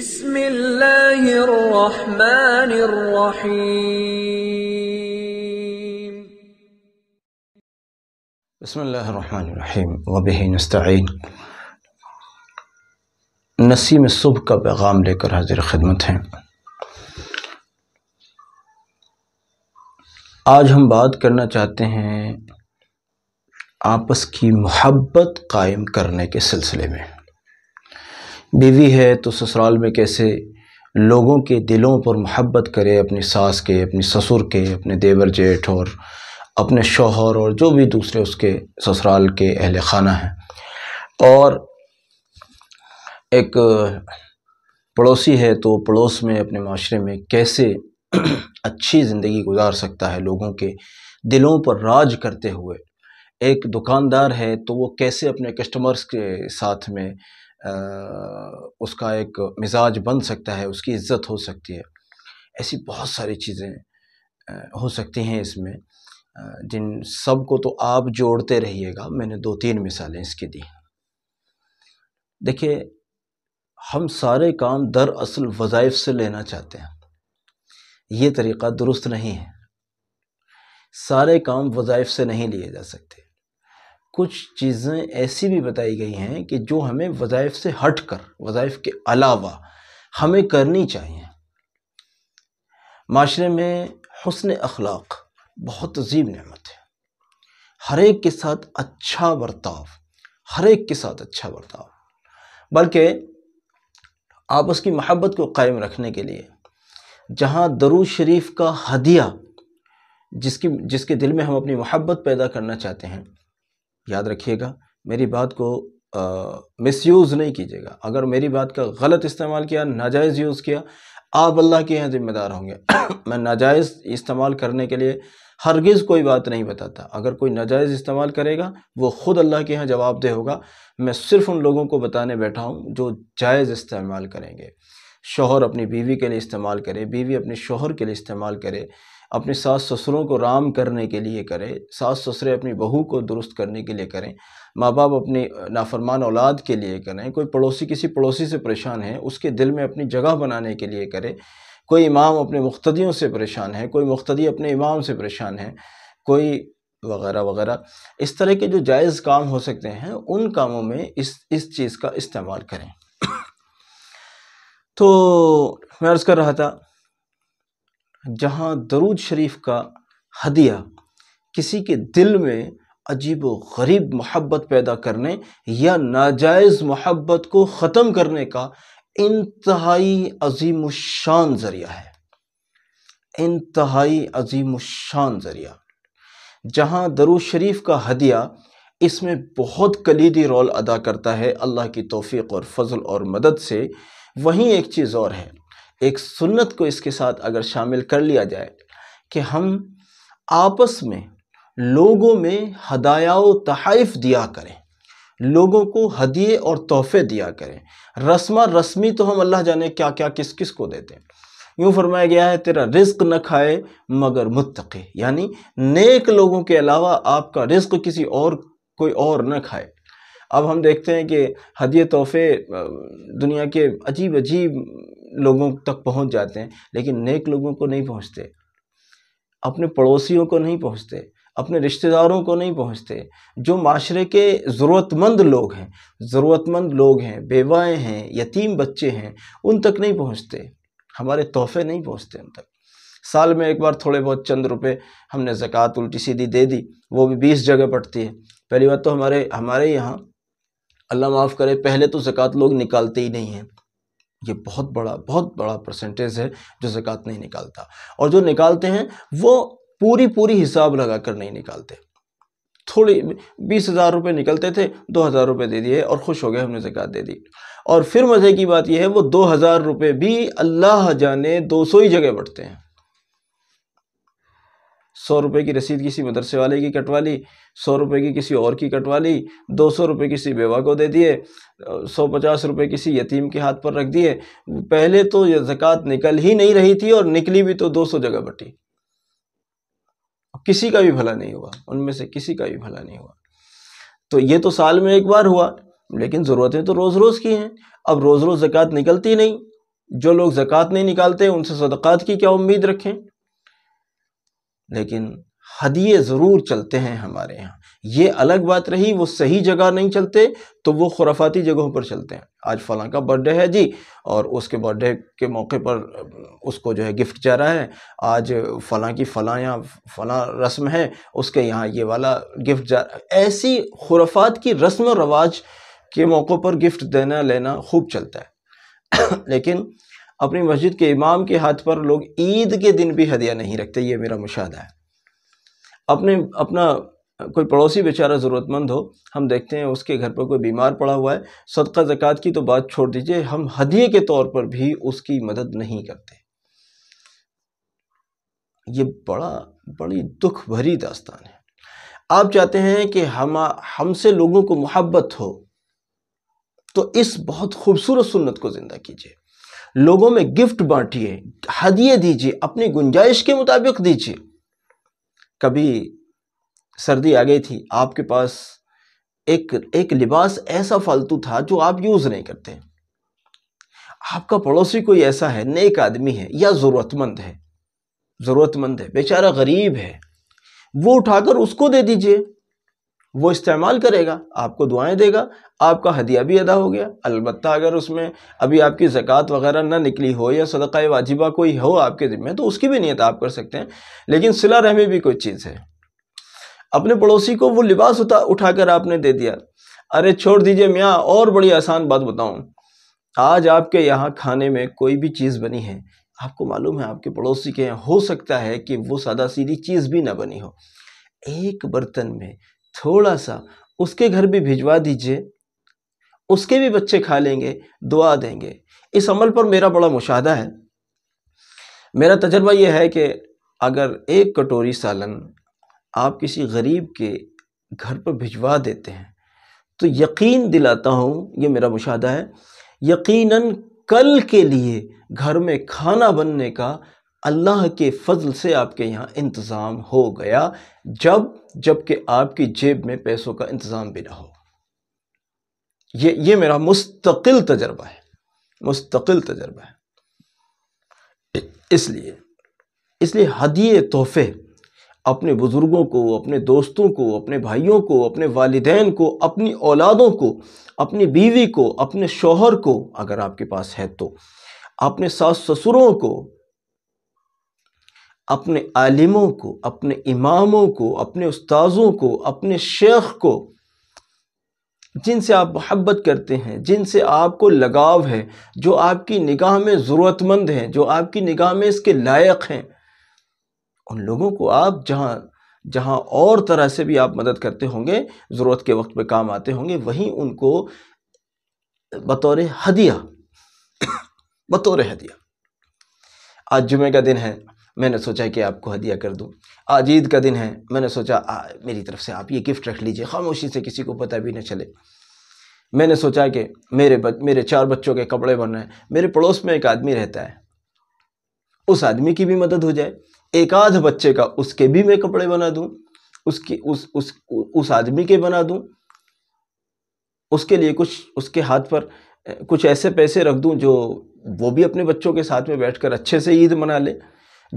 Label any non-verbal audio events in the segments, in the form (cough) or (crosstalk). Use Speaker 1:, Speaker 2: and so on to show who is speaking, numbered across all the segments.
Speaker 1: बिस्मिल्लाहिर्रहमानिर्रहीम बिस्मिल्लाहिर्रहमानिर्रहीम वबही नस्ताइन नसीम सुबह का पैगाम लेकर हाजिर खिदमत हैं आज हम बात करना चाहते हैं आपस की मोहब्बत कायम करने के सिलसिले में बीवी है तो ससुराल में कैसे लोगों के दिलों पर मोहब्बत करे अपनी सास के अपनी ससुर के अपने देवर जेठ और अपने शोहर और जो भी दूसरे उसके ससुराल के अहल खाना हैं और एक पड़ोसी है तो पड़ोस में अपने माशरे में कैसे (clears throat) अच्छी ज़िंदगी गुजार सकता है लोगों के दिलों पर राज करते हुए एक दुकानदार है तो वो कैसे अपने कस्टमर्स के साथ में उसका एक मिजाज बन सकता है उसकी इज्जत हो सकती है ऐसी बहुत सारी चीज़ें हो सकती हैं इसमें जिन सब को तो आप जोड़ते रहिएगा मैंने दो तीन मिसालें इसकी दी देखिए हम सारे काम दरअसल वज़ाइफ से लेना चाहते हैं ये तरीक़ा दुरुस्त नहीं है सारे काम वज़ाइफ से नहीं लिए जा सकते कुछ चीज़ें ऐसी भी बताई गई हैं कि जो हमें वज़ाइफ से हट कर वज़ाइफ के अलावा हमें करनी चाहिए माशरे में हसन अखलाक बहुत अजीब नमत है हर एक के साथ अच्छा बर्ताव हर एक के साथ अच्छा बर्ताव बल्कि आपस की महब्बत को कायम रखने के लिए जहाँ दरू शरीफ का हदिया जिसकी जिसके दिल में हम अपनी महब्बत पैदा करना चाहते हैं याद रखिएगा मेरी बात को मिसयूज़ नहीं कीजिएगा अगर मेरी बात का गलत इस्तेमाल किया नाजायज़ यूज़ किया आप अल्लाह के यहाँ ज़िम्मेदार होंगे (coughs) मैं नाजायज़ इस्तेमाल करने के लिए हरगिज़ कोई बात नहीं बताता अगर कोई नाजायज़ इस्तेमाल करेगा वो ख़ुद अल्लाह के यहाँ जवाब दे होगा मैं सिर्फ़ उन लोगों को बताने बैठा हूँ जो जायज़ इस्तेमाल करेंगे शोहर अपनी बीवी के लिए इस्तेमाल करे बीवी अपने शोहर के लिए इस्तेमाल करे अपने सास ससुरों को राम करने के लिए करें सास ससुरे अपनी बहू को दुरुस्त करने के लिए करें माँ बाप अपनी नाफरमान औलाद के लिए करें कोई पड़ोसी किसी पड़ोसी से परेशान है उसके दिल में अपनी जगह बनाने के लिए करें कोई इमाम अपने मुख्तियों से परेशान है कोई मुख्तदी अपने इमाम से परेशान है कोई वगैरह वगैरह इस तरह के जो जायज़ काम हो सकते हैं उन कामों में इस इस चीज़ का इस्तेमाल करें तो मैं अर्ज़ कर रहा था जहाँ दरूद शरीफ का हदिया किसी के दिल में अजीब गरीब मोहब्बत पैदा करने या नाजायज़ मोहब्बत को ख़त्म करने का इंतहाई अजीम शान ज़रिया है इंतहाई अजीम शान ज़रिया जहाँ दरू शरीफ का हदिया इसमें बहुत कलीदी रोल अदा करता है अल्लाह की तोफ़ी और फजल और मदद से वहीं एक चीज़ और है एक सुन्नत को इसके साथ अगर शामिल कर लिया जाए कि हम आपस में लोगों में हदायाओ तहफ़ दिया करें लोगों को हदिये और तोहफ़े दिया करें रस्मा रस्मी तो हम अल्लाह जाने क्या क्या किस किस को देते हैं यूँ फरमाया गया है तेरा रिस्क न खाए मगर मुतके यानी नेक लोगों के अलावा आपका रिस्क किसी और कोई और न खाए अब हम देखते हैं कि हदिये तोहफ़े दुनिया के अजीब अजीब लोगों तक पहुंच जाते हैं लेकिन नेक लोगों को नहीं पहुंचते अपने पड़ोसियों को नहीं पहुंचते अपने रिश्तेदारों को नहीं पहुंचते जो माशरे के ज़रूरतमंद लोग हैं ज़रूरतमंद लोग हैं बेवाएँ हैं यतीम बच्चे हैं उन तक नहीं पहुँचते हमारे तोहफ़े नहीं पहुँचते उन तक साल में एक बार थोड़े बहुत चंद रुपए हमने ज़क़़त उल्टी सीधी दे दी वो भी बीस जगह पड़ती है पहली बात तो हमारे हमारे यहाँ अल्लाह माफ़ करे पहले तो ज़क़़त लोग निकालते ही नहीं हैं ये बहुत बड़ा बहुत बड़ा परसेंटेज है जो ज़क़़त नहीं निकालता और जो निकालते हैं वो पूरी पूरी हिसाब लगा कर नहीं निकालते थोड़ी बीस हज़ार रुपये निकलते थे दो हज़ार रुपये दे दिए और खुश हो गए हमने ज़क़़त दे दी और फिर मज़े की बात यह है वो दो हज़ार रुपये भी अल्लाह जाने दो सौ ही जगह बढ़ते हैं सौ रुपये की रसीद किसी मदरसे वाले की कटवा ली सौ रुपये की किसी और की कटवा ली दो सौ रुपये किसी बेवा को दे दिए सौ पचास रुपये किसी यतीम के हाथ पर रख दिए पहले तो ये ज़क़़त निकल ही नहीं रही थी और निकली भी तो दो सौ जगह बटी किसी का भी भला नहीं हुआ उनमें से किसी का भी भला नहीं हुआ तो ये तो साल में एक बार हुआ लेकिन ज़रूरतें तो रोज़ रोज़ की हैं अब रोज़ रोज़ ज़क़़त निकलती नहीं जो लोग ज़क़़त नहीं निकालते उनसे सदक़ात की क्या उम्मीद रखें लेकिन हदिये ज़रूर चलते हैं हमारे यहाँ ये अलग बात रही वो सही जगह नहीं चलते तो वो खुराफाती जगहों पर चलते हैं आज फलां का बर्थडे है जी और उसके बर्थडे के मौके पर उसको जो है गिफ्ट जा रहा है आज फलां की फलां या फलां रस्म है उसके यहाँ ये वाला गिफ्ट जा रहा है ऐसी खुराफात की रस्म रवाज के मौक़ों पर गिफ्ट देना लेना खूब चलता है (clears throat) लेकिन अपनी मस्जिद के इमाम के हाथ पर लोग ईद के दिन भी हदिया नहीं रखते ये मेरा मुशाह है अपने अपना कोई पड़ोसी बेचारा ज़रूरतमंद हो हम देखते हैं उसके घर पर कोई बीमार पड़ा हुआ है सदका ज़क़़त की तो बात छोड़ दीजिए हम हदिये के तौर पर भी उसकी मदद नहीं करते ये बड़ा बड़ी दुख भरी दास्तान है आप चाहते हैं कि हम हमसे लोगों को मोहब्बत हो तो इस बहुत खूबसूरत सुन्नत को ज़िंदा कीजिए लोगों में गिफ्ट बांटिए हदिये दीजिए अपनी गुंजाइश के मुताबिक दीजिए कभी सर्दी आ गई थी आपके पास एक एक लिबास ऐसा फालतू था जो आप यूज़ नहीं करते आपका पड़ोसी कोई ऐसा है नेक आदमी है या ज़रूरतमंद है ज़रूरतमंद है बेचारा गरीब है वो उठाकर उसको दे दीजिए वो इस्तेमाल करेगा आपको दुआएं देगा आपका हदिया भी अदा हो गया अलबत् अगर उसमें अभी आपकी ज़क़़त वगैरह ना निकली हो या सदक़ा वाजिबा कोई हो आपके ज़िम्मे तो उसकी भी नीयत आप कर सकते हैं लेकिन सिला रहमी भी कोई चीज़ है अपने पड़ोसी को वो लिबास उठा उठा कर आपने दे दिया अरे छोड़ दीजिए मियाँ और बड़ी आसान बात बताऊँ आज आपके यहाँ खाने में कोई भी चीज़ बनी है आपको मालूम है आपके पड़ोसी के हो सकता है कि वो सादा सीधी चीज़ भी ना बनी हो एक बर्तन में थोड़ा सा उसके घर भी भिजवा दीजिए उसके भी बच्चे खा लेंगे दुआ देंगे इस अमल पर मेरा बड़ा मुशाहदा है मेरा तजर्बा यह है कि अगर एक कटोरी सालन आप किसी गरीब के घर पर भिजवा देते हैं तो यकीन दिलाता हूँ ये मेरा मुशाहदा है यकीनन कल के लिए घर में खाना बनने का अल्लाह के फजल से आपके यहाँ इंतज़ाम हो गया जब जबकि आपकी जेब में पैसों का इंतज़ाम भी ना हो ये ये मेरा मुस्तकिल तजर्बा है मुस्तकिल तजर्बा है इसलिए इसलिए हदिए तोहफे अपने बुज़ुर्गों को अपने दोस्तों को अपने भाइयों को अपने वालदेन को अपनी औलादों को अपनी बीवी को अपने शोहर को अगर आपके पास है तो अपने सास ससुरों को अपने आलिमों को अपने इमामों को अपने उस्ताज़ों को अपने शेख को जिनसे आप मोहब्बत करते हैं जिनसे आपको लगाव है जो आपकी निगाह में ज़रूरतमंद हैं जो आपकी निगाह में इसके लायक हैं उन लोगों को आप जहाँ जहाँ और तरह से भी आप मदद करते होंगे ज़रूरत के वक्त पे काम आते होंगे वहीं उनको बतौर हदिया बतौर हदिया आज जुमे का दिन है मैंने सोचा कि आपको हदिया कर दूँ आज ईद का दिन है मैंने सोचा आ, मेरी तरफ से आप ये गिफ्ट रख लीजिए खामोशी से किसी को पता भी ना चले मैंने सोचा कि मेरे बच, मेरे चार बच्चों के कपड़े बन रहे हैं मेरे पड़ोस में एक आदमी रहता है उस आदमी की भी मदद हो जाए एक आध बच्चे का उसके भी मैं कपड़े बना दूँ उसकी उस उस उस आदमी के बना दूँ उसके लिए कुछ उसके हाथ पर कुछ ऐसे पैसे रख दूँ जो वो भी अपने बच्चों के साथ में बैठकर अच्छे से ईद मना ले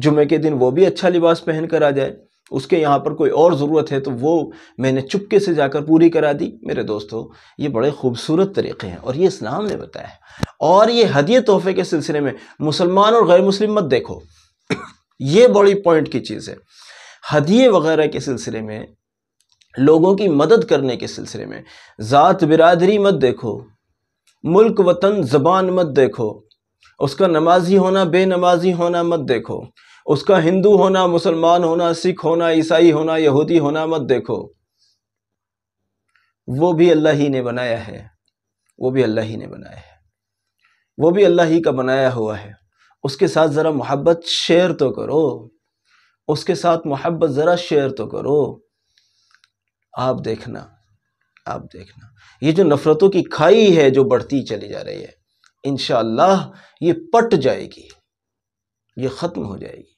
Speaker 1: जुमे के दिन वो भी अच्छा लिबास पहन कर आ जाए उसके यहाँ पर कोई और ज़रूरत है तो वो मैंने चुपके से जाकर पूरी करा दी मेरे दोस्तों ये बड़े खूबसूरत तरीक़े हैं और ये इस्लाम ने बताया है और ये हदिये तोहफे के सिलसिले में मुसलमान और गैर मुस्लिम मत देखो (clears throat) ये बड़ी पॉइंट की चीज़ है हदिए वगैरह के सिलसिले में लोगों की मदद करने के सिलसिले में ज़ात बिरादरी मत देखो मुल्क वतन ज़बान मत देखो उसका नमाजी होना बेनमाजी होना मत देखो उसका हिंदू होना मुसलमान होना सिख होना ईसाई होना यहूदी होना मत देखो वो भी अल्लाह ही ने बनाया है वो भी अल्लाह ही ने बनाया है वो भी अल्लाह ही का बनाया हुआ है उसके साथ ज़रा मोहब्बत शेयर तो करो उसके साथ मोहब्बत ज़रा शेयर तो करो आप देखना आप देखना ये जो नफ़रतों की खाई है जो बढ़ती चली जा रही है इन ये पट जाएगी ये ख़त्म हो जाएगी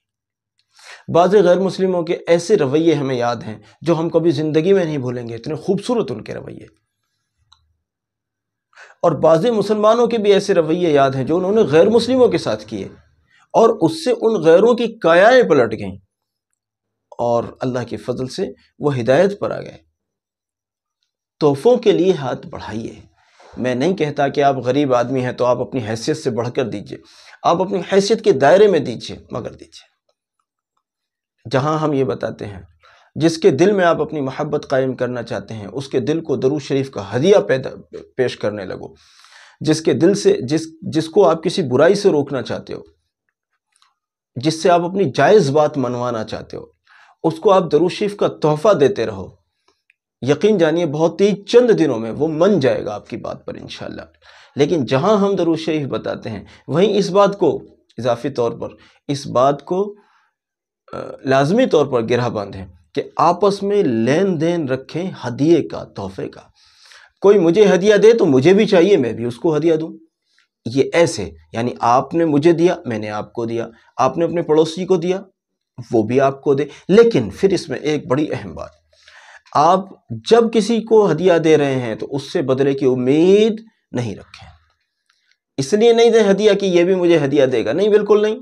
Speaker 1: बाज़ गैर मुस्लिमों के ऐसे रवैये हमें याद हैं जो हम कभी ज़िंदगी में नहीं भूलेंगे इतने खूबसूरत उनके रवैये और बाज़ मुसलमानों के भी ऐसे रवैये याद हैं जो उन्होंने गैर मुस्लिमों के साथ किए और उससे उन गैरों की कायाएँ पलट गईं और अल्लाह के फजल से वह हिदायत पर आ गए तोहफ़ों के लिए हाथ बढ़ाइए मैं नहीं कहता कि आप गरीब आदमी हैं तो आप अपनी हैसियत से बढ़कर दीजिए आप अपनी हैसियत के दायरे में दीजिए मगर दीजिए जहाँ हम ये बताते हैं जिसके दिल में आप अपनी मोहब्बत कायम करना चाहते हैं उसके दिल को दरू शरीफ का हदिया पैदा पेश करने लगो जिसके दिल से जिस जिसको आप किसी बुराई से रोकना चाहते हो जिससे आप अपनी जायज़ बात मनवाना चाहते हो उसको आप दरू शरीफ का तोहफ़ा देते रहो यकीन जानिए बहुत ही चंद दिनों में वो मन जाएगा आपकी बात पर इन लेकिन जहाँ हम दरुज शरीफ बताते हैं वहीं इस बात को इजाफी तौर पर इस बात को लाजमी तौर पर गिरा बांधें कि आपस में लेन देन रखें हदिये का तोहफे का कोई मुझे हदिया दे तो मुझे भी चाहिए मैं भी उसको हदिया दूँ ये ऐसे यानी आपने मुझे दिया मैंने आपको दिया आपने अपने पड़ोसी को दिया वो भी आपको दे लेकिन फिर इसमें एक बड़ी अहम बात आप जब किसी को हदिया दे रहे हैं तो उससे बदले की उम्मीद नहीं रखें इसलिए नहीं दें हदिया कि यह भी मुझे हदिया देगा नहीं बिल्कुल नहीं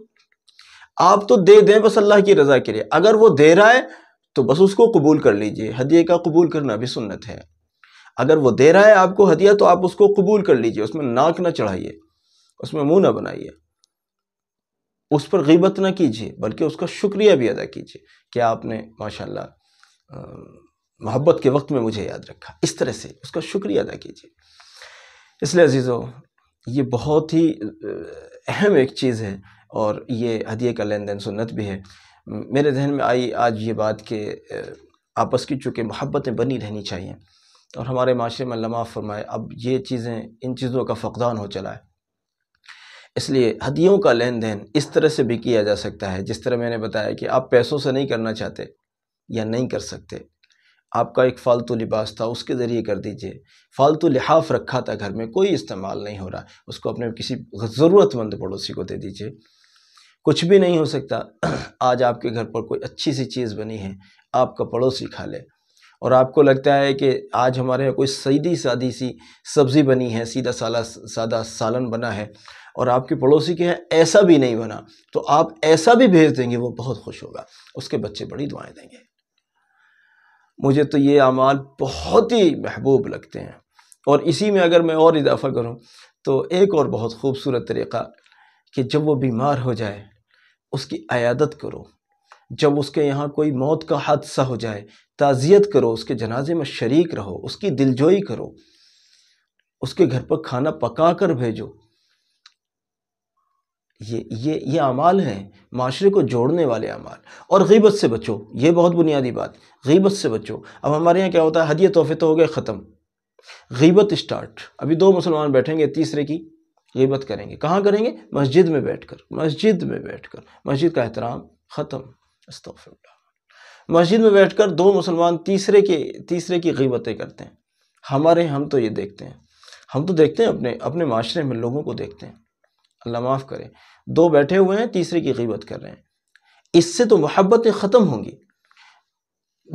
Speaker 1: आप तो दे दें बस अल्लाह की रज़ा के लिए अगर वो दे रहा है तो बस उसको कबूल कर लीजिए हदिये का कबूल करना भी सुन्नत है अगर वो दे रहा है आपको हदिया तो आप उसको कबूल कर लीजिए उसमें नाक ना चढ़ाइए उसमें मुंह ना बनाइए उस पर गिबत ना कीजिए बल्कि उसका शुक्रिया भी अदा कीजिए कि आपने माशाल्लाह मोहब्बत के वक्त में मुझे याद रखा इस तरह से उसका शुक्रिया अदा कीजिए इसलिए अजीज़ों ये बहुत ही अहम एक चीज़ है और ये हदिये का लेन देन सुन्नत भी है मेरे जहन में आई आज ये बात कि आपस की चूँकि मोहब्बतें बनी रहनी चाहिए और हमारे माशरे में लमा फरमाए अब ये चीज़ें इन चीज़ों का फ़कदान हो चला है इसलिए हदियों का लेन देन इस तरह से भी किया जा सकता है जिस तरह मैंने बताया कि आप पैसों से नहीं करना चाहते या नहीं कर सकते आपका एक फ़ालतू लिबास था उसके ज़रिए कर दीजिए फ़ालतू लिहाफ रखा था घर में कोई इस्तेमाल नहीं हो रहा उसको अपने किसी ज़रूरतमंद पड़ोसी को दे दीजिए कुछ भी नहीं हो सकता (clears throat) आज आपके घर पर कोई अच्छी सी चीज़ बनी है आपका पड़ोसी खा ले और आपको लगता है कि आज हमारे यहाँ कोई सीधी सादी सी सब्ज़ी बनी है सीधा साला सादा सालन बना है और आपके पड़ोसी के यहाँ ऐसा भी नहीं बना तो आप ऐसा भी भेज देंगे वो बहुत खुश होगा उसके बच्चे बड़ी दुआएं देंगे मुझे तो ये अमाल बहुत ही महबूब लगते हैं और इसी में अगर मैं और इजाफ़ा करूँ तो एक और बहुत ख़ूबसूरत तरीक़ा कि जब वो बीमार हो जाए उसकी अयादत करो जब उसके यहाँ कोई मौत का हादसा हो जाए ताज़ियत करो उसके जनाजे में शरीक रहो उसकी दिलजोई करो उसके घर पर खाना पका कर भेजो ये ये ये अमाल हैं माशरे को जोड़ने वाले अमाल और गीबत से बचो ये बहुत बुनियादी बात गीबत से बचो अब हमारे यहाँ क्या होता है हदिया तोहफे तो हो गए ख़त्म गीबत स्टार्ट अभी दो मुसलमान बैठेंगे तीसरे की गीबत करेंगे कहाँ करेंगे मस्जिद में बैठ कर मस्जिद में बैठ कर मस्जिद का एहतराम ख़त्म मस्जिद में बैठ कर दो मुसलमान तीसरे के तीसरे की गीबतें करते हैं हमारे हम तो ये देखते हैं हम तो देखते हैं अपने अपने माशरे में लोगों को देखते हैं अल्लाह माफ़ करे दो बैठे हुए हैं तीसरे की गीबत कर रहे हैं इससे तो मोहब्बतें ख़त्म होंगी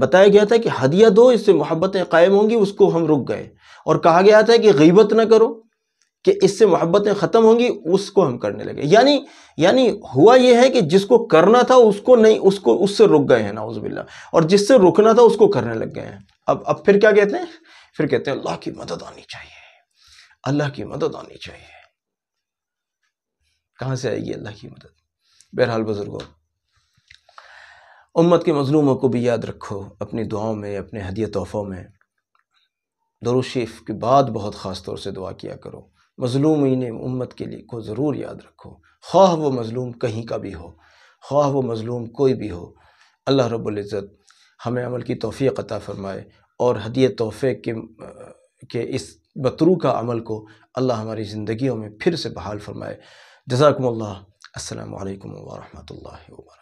Speaker 1: बताया गया था कि हदिया दो इससे मोहब्बतें कायम होंगी उसको हम रुक गए और कहा गया था कि गीबत ना करो कि इससे मोहब्बतें ख़त्म होंगी उसको हम करने लगे यानी यानी हुआ यह है कि जिसको करना था उसको नहीं उसको उससे रुक गए हैं नाउजबिल्ला और जिससे रुकना था उसको करने लग गए हैं अब अब फिर क्या कहते हैं फिर कहते हैं अल्लाह की मदद आनी चाहिए अल्लाह की मदद आनी चाहिए कहाँ से आएगी अल्लाह की मदद बहरहाल बुज़ुर्गों उम्मत के मजलूमों को भी याद रखो अपनी दुआओं में अपने हदिया तोहफ़ों में दरुशीफ के बाद बहुत ख़ास तौर से दुआ किया करो मज़लूम इन उम्मत के लिए को ज़रूर याद रखो ख्वाह व मजलूम कहीं का भी हो ख्वाह व मजलूम कोई भी हो अल्लाह रबुल्ज़त हमें अमल की तोफ़ी अता फ़रमाए और हदिय तोहफ़े के के इस बतरू का अमल को अल्लाह हमारी ज़िंदगियों में फिर से बहाल फरमाए جزاكم الله السلام عليكم ورحمة الله وبركاته